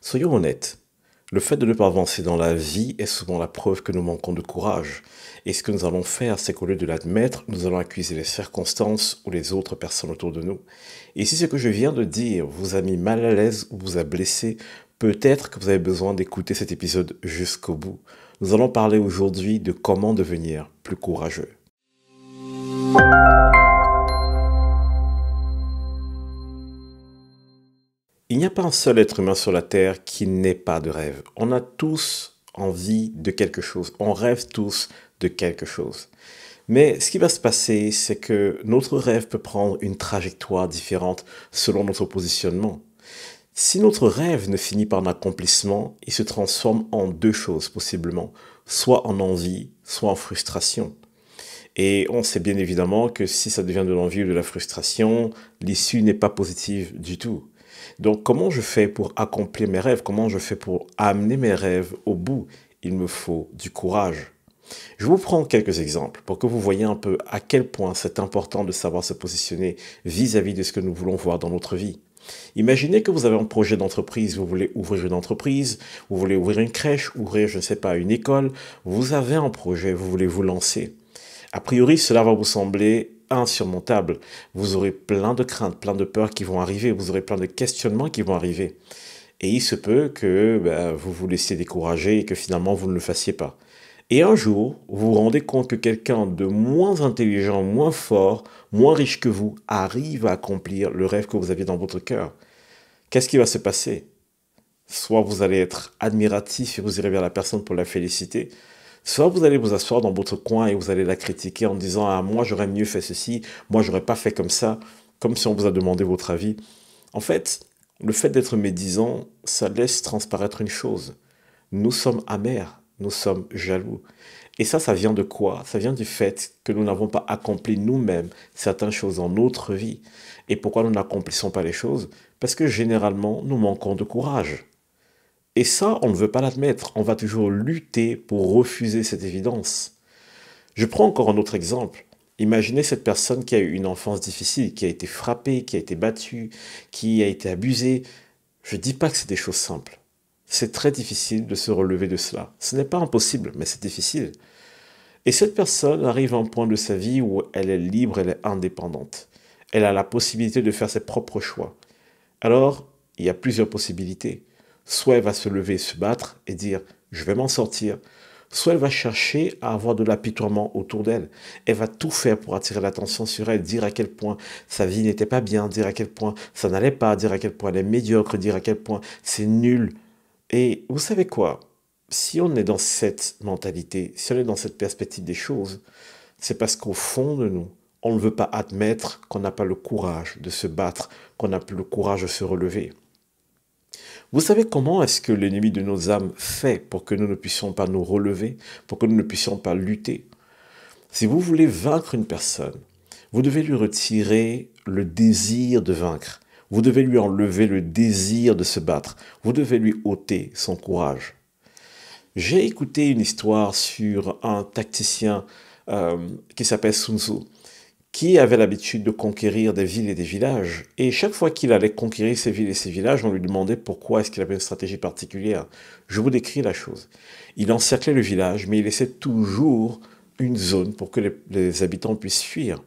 Soyons honnêtes, le fait de ne pas avancer dans la vie est souvent la preuve que nous manquons de courage. Et ce que nous allons faire, c'est qu'au lieu de l'admettre, nous allons accuser les circonstances ou les autres personnes autour de nous. Et si ce que je viens de dire vous a mis mal à l'aise ou vous a blessé, peut-être que vous avez besoin d'écouter cet épisode jusqu'au bout. Nous allons parler aujourd'hui de comment devenir plus courageux. Il n'y a pas un seul être humain sur la Terre qui n'ait pas de rêve. On a tous envie de quelque chose. On rêve tous de quelque chose. Mais ce qui va se passer, c'est que notre rêve peut prendre une trajectoire différente selon notre positionnement. Si notre rêve ne finit par un accomplissement, il se transforme en deux choses possiblement, soit en envie, soit en frustration. Et on sait bien évidemment que si ça devient de l'envie ou de la frustration, l'issue n'est pas positive du tout. Donc comment je fais pour accomplir mes rêves Comment je fais pour amener mes rêves au bout Il me faut du courage. Je vous prends quelques exemples pour que vous voyez un peu à quel point c'est important de savoir se positionner vis-à-vis de ce que nous voulons voir dans notre vie. Imaginez que vous avez un projet d'entreprise, vous voulez ouvrir une entreprise, vous voulez ouvrir une crèche, ouvrir, je ne sais pas, une école, vous avez un projet, vous voulez vous lancer. A priori, cela va vous sembler insurmontable. Vous aurez plein de craintes, plein de peurs qui vont arriver, vous aurez plein de questionnements qui vont arriver. Et il se peut que bah, vous vous laissiez décourager et que finalement vous ne le fassiez pas. Et un jour, vous vous rendez compte que quelqu'un de moins intelligent, moins fort, moins riche que vous arrive à accomplir le rêve que vous aviez dans votre cœur. Qu'est-ce qui va se passer Soit vous allez être admiratif et vous irez vers la personne pour la féliciter, Soit vous allez vous asseoir dans votre coin et vous allez la critiquer en disant ⁇ Ah moi j'aurais mieux fait ceci, moi j'aurais pas fait comme ça ⁇ comme si on vous a demandé votre avis. En fait, le fait d'être médisant, ça laisse transparaître une chose. Nous sommes amers, nous sommes jaloux. Et ça, ça vient de quoi Ça vient du fait que nous n'avons pas accompli nous-mêmes certaines choses en notre vie. Et pourquoi nous n'accomplissons pas les choses Parce que généralement, nous manquons de courage. Et ça, on ne veut pas l'admettre. On va toujours lutter pour refuser cette évidence. Je prends encore un autre exemple. Imaginez cette personne qui a eu une enfance difficile, qui a été frappée, qui a été battue, qui a été abusée. Je ne dis pas que c'est des choses simples. C'est très difficile de se relever de cela. Ce n'est pas impossible, mais c'est difficile. Et cette personne arrive à un point de sa vie où elle est libre, elle est indépendante. Elle a la possibilité de faire ses propres choix. Alors, il y a plusieurs possibilités. Soit elle va se lever se battre et dire je vais m'en sortir. Soit elle va chercher à avoir de l'apitoiement autour d'elle. Elle va tout faire pour attirer l'attention sur elle, dire à quel point sa vie n'était pas bien, dire à quel point ça n'allait pas, dire à quel point elle est médiocre, dire à quel point c'est nul. Et vous savez quoi Si on est dans cette mentalité, si on est dans cette perspective des choses, c'est parce qu'au fond de nous, on ne veut pas admettre qu'on n'a pas le courage de se battre, qu'on n'a plus le courage de se relever. Vous savez comment est-ce que l'ennemi de nos âmes fait pour que nous ne puissions pas nous relever, pour que nous ne puissions pas lutter Si vous voulez vaincre une personne, vous devez lui retirer le désir de vaincre. Vous devez lui enlever le désir de se battre. Vous devez lui ôter son courage. J'ai écouté une histoire sur un tacticien euh, qui s'appelle Sun Tzu qui avait l'habitude de conquérir des villes et des villages. Et chaque fois qu'il allait conquérir ces villes et ces villages, on lui demandait pourquoi est-ce qu'il avait une stratégie particulière. Je vous décris la chose. Il encerclait le village, mais il laissait toujours une zone pour que les, habitants puissent fuir.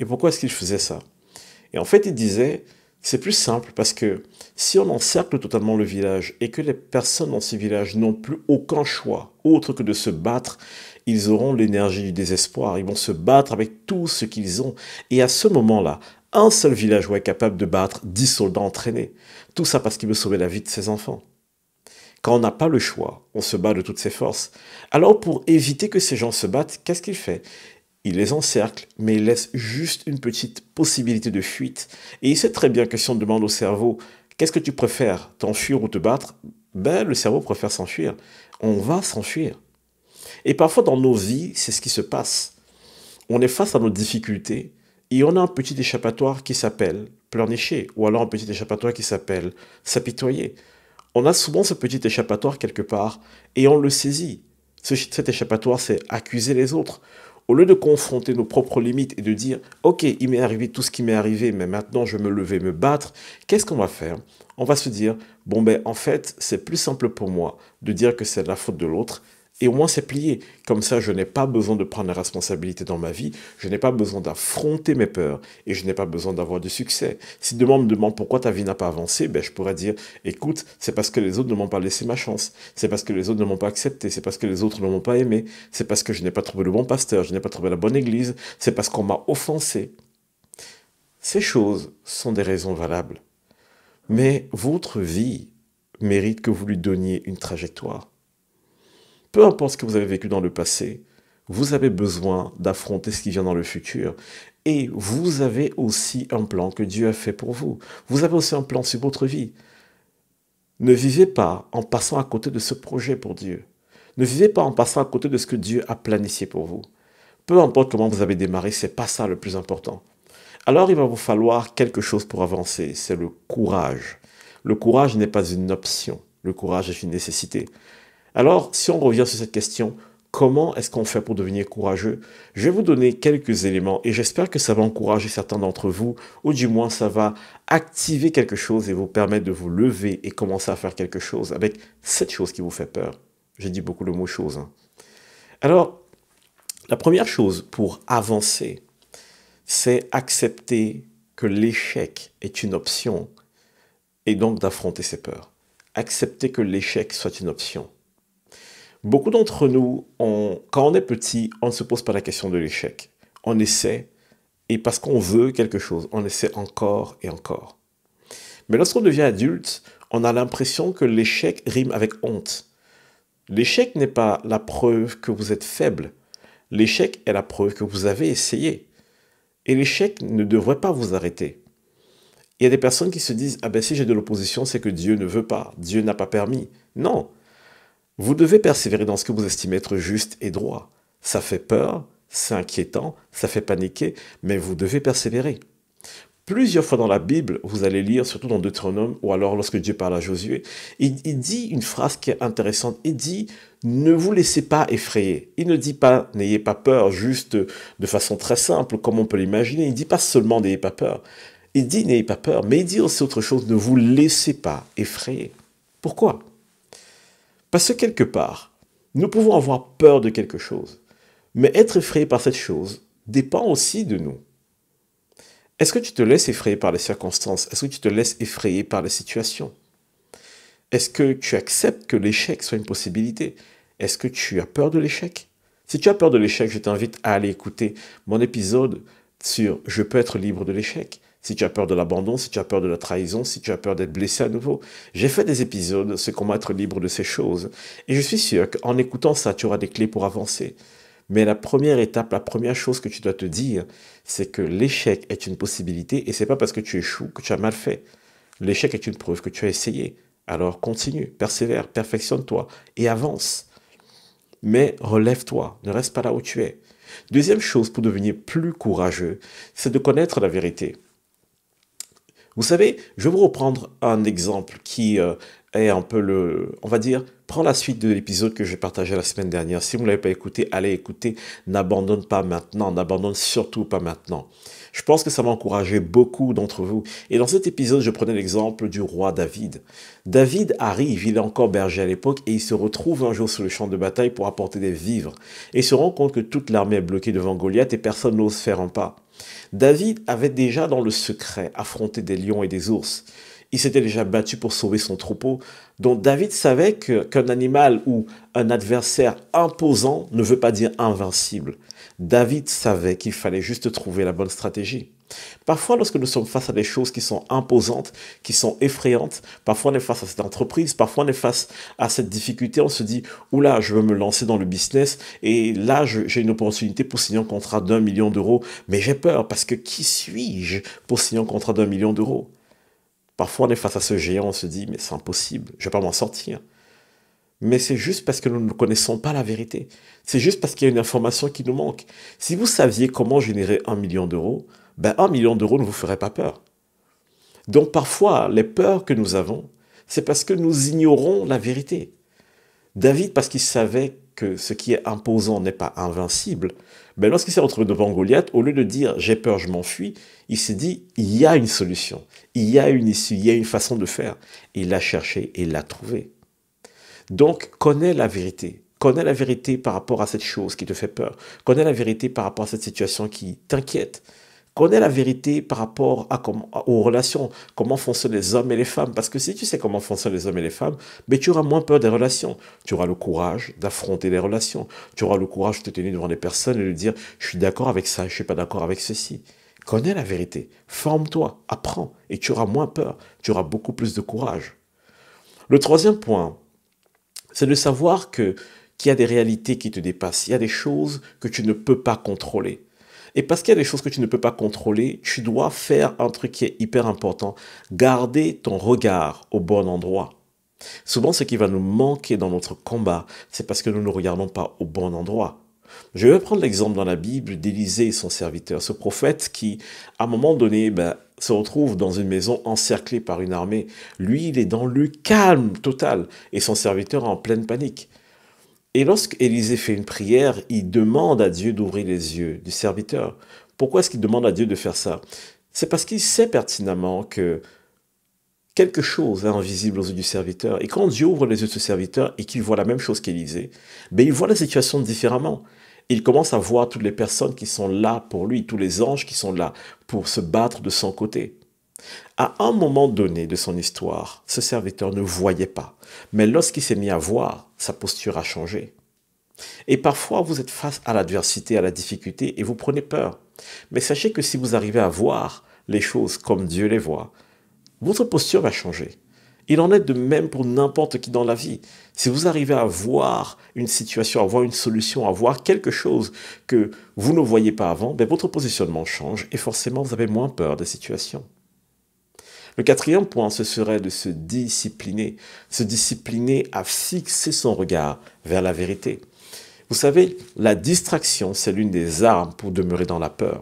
Et pourquoi est-ce qu'il faisait ça Et en fait, il disait, c'est plus simple parce que si on encercle totalement le village et que les personnes dans ces villages n'ont plus aucun choix autre que de se battre, ils auront l'énergie du désespoir, ils vont se battre avec tout ce qu'ils ont. Et à ce moment-là, un seul villageois est capable de battre 10 soldats entraînés. Tout ça parce qu'il veut sauver la vie de ses enfants. Quand on n'a pas le choix, on se bat de toutes ses forces. Alors pour éviter que ces gens se battent, qu'est-ce qu'il fait il les encercle, mais il laisse juste une petite possibilité de fuite. Et il sait très bien que si on demande au cerveau qu'est-ce que tu préfères, t'enfuir ou te battre, ben le cerveau préfère s'enfuir. On va s'enfuir. Et parfois dans nos vies, c'est ce qui se passe. On est face à nos difficultés et on a un petit échappatoire qui s'appelle pleurnicher ou alors un petit échappatoire qui s'appelle s'apitoyer. On a souvent ce petit échappatoire quelque part et on le saisit. cet échappatoire, c'est accuser les autres au lieu de confronter nos propres limites et de dire, OK, il m'est arrivé tout ce qui m'est arrivé, mais maintenant je vais me lever, me battre, qu'est-ce qu'on va faire On va se dire, bon ben en fait, c'est plus simple pour moi de dire que c'est la faute de l'autre et au moins c'est plié. Comme ça, je n'ai pas besoin de prendre la responsabilité dans ma vie, je n'ai pas besoin d'affronter mes peurs et je n'ai pas besoin d'avoir du succès. Si demain me demande pourquoi ta vie n'a pas avancé, ben, je pourrais dire, écoute, c'est parce que les autres ne m'ont pas laissé ma chance, c'est parce que les autres ne m'ont pas accepté, c'est parce que les autres ne m'ont pas aimé, c'est parce que je n'ai pas trouvé le bon pasteur, je n'ai pas trouvé la bonne église, c'est parce qu'on m'a offensé. Ces choses sont des raisons valables. Mais votre vie mérite que vous lui donniez une trajectoire peu importe ce que vous avez vécu dans le passé, vous avez besoin d'affronter ce qui vient dans le futur. Et vous avez aussi un plan que Dieu a fait pour vous. Vous avez aussi un plan sur votre vie. Ne vivez pas en passant à côté de ce projet pour Dieu. Ne vivez pas en passant à côté de ce que Dieu a planifié pour vous. Peu importe comment vous avez démarré, c'est pas ça le plus important. Alors il va vous falloir quelque chose pour avancer, c'est le courage. Le courage n'est pas une option, le courage est une nécessité. Alors, si on revient sur cette question, comment est-ce qu'on fait pour devenir courageux Je vais vous donner quelques éléments et j'espère que ça va encourager certains d'entre vous, ou du moins ça va activer quelque chose et vous permettre de vous lever et commencer à faire quelque chose avec cette chose qui vous fait peur. J'ai dit beaucoup le mot chose. Hein. Alors, la première chose pour avancer, c'est accepter que l'échec est une option et donc d'affronter ses peurs. Accepter que l'échec soit une option. Beaucoup d'entre nous, quand on est petit, on ne se pose pas la question de l'échec. On essaie, et parce qu'on veut quelque chose, on essaie encore et encore. Mais lorsqu'on devient adulte, on a l'impression que l'échec rime avec honte. L'échec n'est pas la preuve que vous êtes faible. L'échec est la preuve que vous avez essayé. Et l'échec ne devrait pas vous arrêter. Il y a des personnes qui se disent Ah ben si j'ai de l'opposition, c'est que Dieu ne veut pas, Dieu n'a pas permis. Non, vous devez persévérer dans ce que vous estimez être juste et droit. Ça fait peur, c'est inquiétant, ça fait paniquer, mais vous devez persévérer. Plusieurs fois dans la Bible, vous allez lire, surtout dans Deutéronome, ou alors lorsque Dieu parle à Josué, il, dit une phrase qui est intéressante. Il dit Ne vous laissez pas effrayer. Il ne dit pas N'ayez pas peur, juste de façon très simple, comme on peut l'imaginer. Il ne dit pas seulement N'ayez pas peur. Il dit N'ayez pas peur, mais il dit aussi autre chose Ne vous laissez pas effrayer. Pourquoi parce que quelque part, nous pouvons avoir peur de quelque chose, mais être effrayé par cette chose dépend aussi de nous. Est-ce que tu te laisses effrayer par les circonstances Est-ce que tu te laisses effrayer par la situation Est-ce que tu acceptes que l'échec soit une possibilité Est-ce que tu as peur de l'échec Si tu as peur de l'échec, je t'invite à aller écouter mon épisode sur Je peux être libre de l'échec si tu as peur de l'abandon, si tu as peur de la trahison, si tu as peur d'être blessé à nouveau. J'ai fait des épisodes, sur comment être libre de ces choses. Et je suis sûr qu'en écoutant ça, tu auras des clés pour avancer. Mais la première étape, la première chose que tu dois te dire, c'est que l'échec est une possibilité et c'est pas parce que tu échoues que tu as mal fait. L'échec est une preuve que tu as essayé. Alors continue, persévère, perfectionne-toi et avance. Mais relève-toi, ne reste pas là où tu es. Deuxième chose pour devenir plus courageux, c'est de connaître la vérité. Vous savez, je vais vous reprendre un exemple qui euh, est un peu le, on va dire, prend la suite de l'épisode que j'ai partagé la semaine dernière. Si vous ne l'avez pas écouté, allez écouter. N'abandonne pas maintenant, n'abandonne surtout pas maintenant. Je pense que ça m'a encouragé beaucoup d'entre vous. Et dans cet épisode, je prenais l'exemple du roi David. David arrive, il est encore berger à l'époque, et il se retrouve un jour sur le champ de bataille pour apporter des vivres. Et il se rend compte que toute l'armée est bloquée devant Goliath et personne n'ose faire un pas. David avait déjà dans le secret affronté des lions et des ours. Il s'était déjà battu pour sauver son troupeau. dont David savait qu'un animal ou un adversaire imposant ne veut pas dire invincible. David savait qu'il fallait juste trouver la bonne stratégie. Parfois, lorsque nous sommes face à des choses qui sont imposantes, qui sont effrayantes, parfois on est face à cette entreprise, parfois on est face à cette difficulté, on se dit, oula, je veux me lancer dans le business et là, j'ai une opportunité pour signer un contrat d'un million d'euros, mais j'ai peur parce que qui suis-je pour signer un contrat d'un million d'euros Parfois, on est face à ce géant, on se dit, mais c'est impossible, je ne vais pas m'en sortir. Mais c'est juste parce que nous ne connaissons pas la vérité. C'est juste parce qu'il y a une information qui nous manque. Si vous saviez comment générer un million d'euros, ben, un million d'euros ne vous ferait pas peur. Donc parfois, les peurs que nous avons, c'est parce que nous ignorons la vérité. David, parce qu'il savait que ce qui est imposant n'est pas invincible, ben lorsqu'il s'est retrouvé devant Goliath, au lieu de dire j'ai peur, je m'enfuis, il s'est dit il y a une solution, il y a une issue, il y a une façon de faire. Et il l'a cherché et il l'a trouvé. Donc connais la vérité. Connais la vérité par rapport à cette chose qui te fait peur. Connais la vérité par rapport à cette situation qui t'inquiète connais la vérité par rapport aux relations, comment fonctionnent les hommes et les femmes. Parce que si tu sais comment fonctionnent les hommes et les femmes, mais tu auras moins peur des relations. Tu auras le courage d'affronter les relations. Tu auras le courage de te tenir devant des personnes et de dire je suis d'accord avec ça, je ne suis pas d'accord avec ceci. Connais la vérité, forme-toi, apprends, et tu auras moins peur, tu auras beaucoup plus de courage. Le troisième point, c'est de savoir qu'il y a des réalités qui te dépassent, il y a des choses que tu ne peux pas contrôler. Et parce qu'il y a des choses que tu ne peux pas contrôler, tu dois faire un truc qui est hyper important. Garder ton regard au bon endroit. Souvent, ce qui va nous manquer dans notre combat, c'est parce que nous ne regardons pas au bon endroit. Je vais prendre l'exemple dans la Bible d'Élisée et son serviteur, ce prophète qui, à un moment donné, ben, se retrouve dans une maison encerclée par une armée. Lui, il est dans le calme total et son serviteur en pleine panique. Et lorsque Élisée fait une prière, il demande à Dieu d'ouvrir les yeux du serviteur. Pourquoi est-ce qu'il demande à Dieu de faire ça C'est parce qu'il sait pertinemment que quelque chose est invisible aux yeux du serviteur. Et quand Dieu ouvre les yeux de ce serviteur et qu'il voit la même chose qu'Élisée, mais ben, il voit la situation différemment. Il commence à voir toutes les personnes qui sont là pour lui, tous les anges qui sont là pour se battre de son côté. À un moment donné de son histoire, ce serviteur ne voyait pas, mais lorsqu'il s'est mis à voir, sa posture a changé. Et parfois, vous êtes face à l'adversité, à la difficulté, et vous prenez peur. Mais sachez que si vous arrivez à voir les choses comme Dieu les voit, votre posture va changer. Il en est de même pour n'importe qui dans la vie. Si vous arrivez à voir une situation, à voir une solution, à voir quelque chose que vous ne voyez pas avant, ben, votre positionnement change et forcément vous avez moins peur des situations. Le quatrième point, ce serait de se discipliner, se discipliner à fixer son regard vers la vérité. Vous savez, la distraction, c'est l'une des armes pour demeurer dans la peur.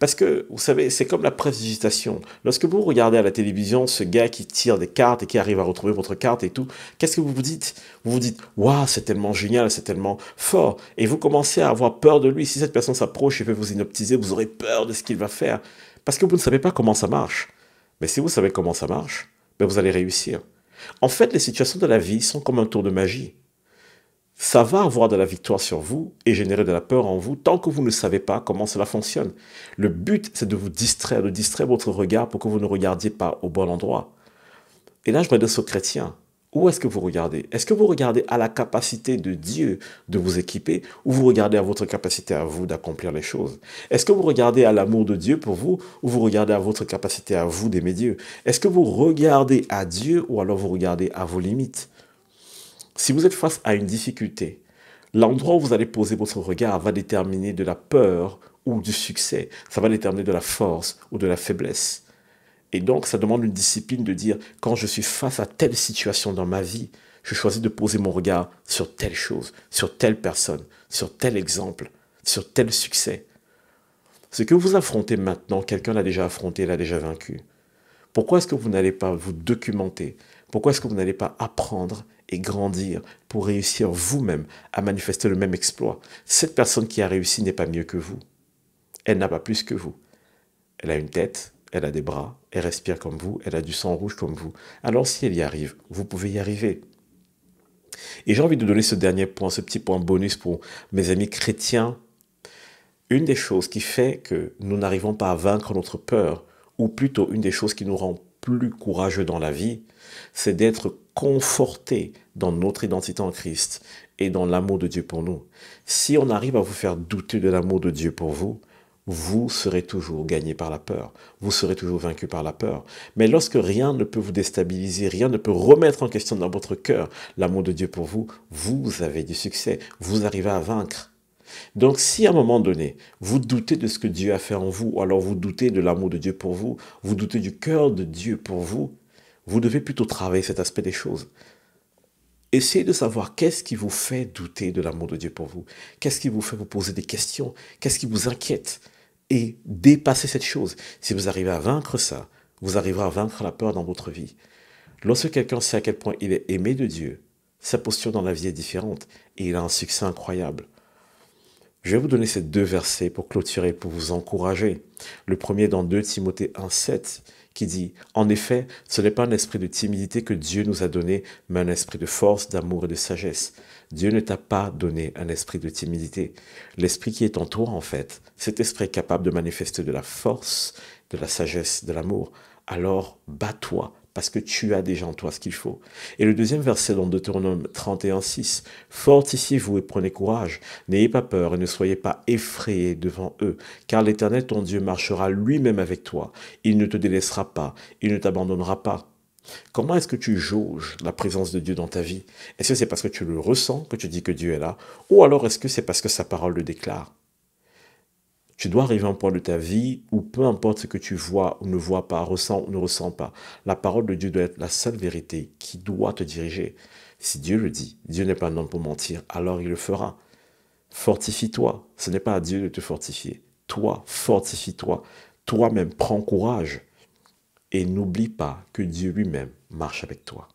Parce que, vous savez, c'est comme la prédigitation. Lorsque vous regardez à la télévision ce gars qui tire des cartes et qui arrive à retrouver votre carte et tout, qu'est-ce que vous vous dites Vous vous dites, waouh, c'est tellement génial, c'est tellement fort. Et vous commencez à avoir peur de lui. Si cette personne s'approche et veut vous hypnotiser, vous aurez peur de ce qu'il va faire. Parce que vous ne savez pas comment ça marche. Mais si vous savez comment ça marche, ben vous allez réussir. En fait, les situations de la vie sont comme un tour de magie. Ça va avoir de la victoire sur vous et générer de la peur en vous tant que vous ne savez pas comment cela fonctionne. Le but, c'est de vous distraire, de distraire votre regard pour que vous ne regardiez pas au bon endroit. Et là, je m'adresse aux chrétiens. Où est-ce que vous regardez Est-ce que vous regardez à la capacité de Dieu de vous équiper ou vous regardez à votre capacité à vous d'accomplir les choses Est-ce que vous regardez à l'amour de Dieu pour vous ou vous regardez à votre capacité à vous d'aimer Dieu Est-ce que vous regardez à Dieu ou alors vous regardez à vos limites Si vous êtes face à une difficulté, l'endroit où vous allez poser votre regard va déterminer de la peur ou du succès. Ça va déterminer de la force ou de la faiblesse. Et donc, ça demande une discipline de dire, quand je suis face à telle situation dans ma vie, je choisis de poser mon regard sur telle chose, sur telle personne, sur tel exemple, sur tel succès. Ce que vous affrontez maintenant, quelqu'un l'a déjà affronté, l'a déjà vaincu. Pourquoi est-ce que vous n'allez pas vous documenter Pourquoi est-ce que vous n'allez pas apprendre et grandir pour réussir vous-même à manifester le même exploit Cette personne qui a réussi n'est pas mieux que vous. Elle n'a pas plus que vous. Elle a une tête, elle a des bras, elle respire comme vous, elle a du sang rouge comme vous. Alors si elle y arrive, vous pouvez y arriver. Et j'ai envie de donner ce dernier point, ce petit point bonus pour mes amis chrétiens. Une des choses qui fait que nous n'arrivons pas à vaincre notre peur, ou plutôt une des choses qui nous rend plus courageux dans la vie, c'est d'être confortés dans notre identité en Christ et dans l'amour de Dieu pour nous. Si on arrive à vous faire douter de l'amour de Dieu pour vous, vous serez toujours gagné par la peur, vous serez toujours vaincu par la peur. Mais lorsque rien ne peut vous déstabiliser, rien ne peut remettre en question dans votre cœur l'amour de Dieu pour vous, vous avez du succès, vous arrivez à vaincre. Donc si à un moment donné, vous doutez de ce que Dieu a fait en vous, ou alors vous doutez de l'amour de Dieu pour vous, vous doutez du cœur de Dieu pour vous, vous devez plutôt travailler cet aspect des choses. Essayez de savoir qu'est-ce qui vous fait douter de l'amour de Dieu pour vous. Qu'est-ce qui vous fait vous poser des questions. Qu'est-ce qui vous inquiète. Et dépasser cette chose. Si vous arrivez à vaincre ça, vous arriverez à vaincre la peur dans votre vie. Lorsque quelqu'un sait à quel point il est aimé de Dieu, sa posture dans la vie est différente et il a un succès incroyable. Je vais vous donner ces deux versets pour clôturer, pour vous encourager. Le premier dans 2 Timothée 1,7 qui dit En effet, ce n'est pas un esprit de timidité que Dieu nous a donné, mais un esprit de force, d'amour et de sagesse. Dieu ne t'a pas donné un esprit de timidité. L'esprit qui est en toi, en fait, cet esprit est capable de manifester de la force, de la sagesse, de l'amour. Alors bats-toi, parce que tu as déjà en toi ce qu'il faut. Et le deuxième verset dans Deutéronome 31,6, 6, Fortifiez-vous et prenez courage, n'ayez pas peur et ne soyez pas effrayés devant eux, car l'Éternel ton Dieu marchera lui-même avec toi, il ne te délaissera pas, il ne t'abandonnera pas. Comment est-ce que tu jauges la présence de Dieu dans ta vie Est-ce que c'est parce que tu le ressens que tu dis que Dieu est là Ou alors est-ce que c'est parce que sa parole le déclare tu dois arriver à un point de ta vie où peu importe ce que tu vois ou ne vois pas, ressens ou ne ressens pas, la parole de Dieu doit être la seule vérité qui doit te diriger. Si Dieu le dit, Dieu n'est pas un homme pour mentir, alors il le fera. Fortifie-toi. Ce n'est pas à Dieu de te fortifier. Toi, fortifie-toi. Toi-même, prends courage. Et n'oublie pas que Dieu lui-même marche avec toi.